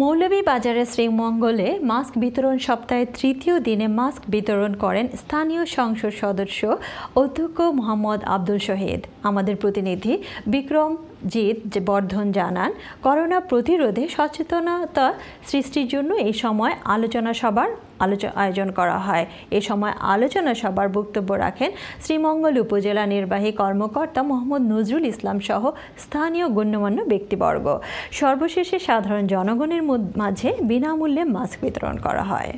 মৌলভীবাজারের শ্রীমঙ্গলে মাস্ক বিতরণ সপ্তাহের তৃতীয় দিনে মাস্ক বিতরণ করেন স্থানীয় সংসদ সদস্য অধ্যক্ষ মোহাম্মদ আব্দুল শহীদ আমাদের প্রতিনিধি বিক্রম জিৎ বর্ধন জানান করোনা প্রতিরোধে সচেতনতা সৃষ্টির জন্য এই সময় আলোচনা সভার আলোচনা আয়োজন করা হয় এ সময় আলোচনা সভার বক্তব্য রাখেন শ্রীমঙ্গল উপজেলা নির্বাহী কর্মকর্তা মোহাম্মদ নজরুল ইসলাম সহ স্থানীয় গণ্যমান্য ব্যক্তিবর্গ সর্বশেষে সাধারণ জনগণের মাঝে বিনামূল্যে মাস্ক বিতরণ করা হয়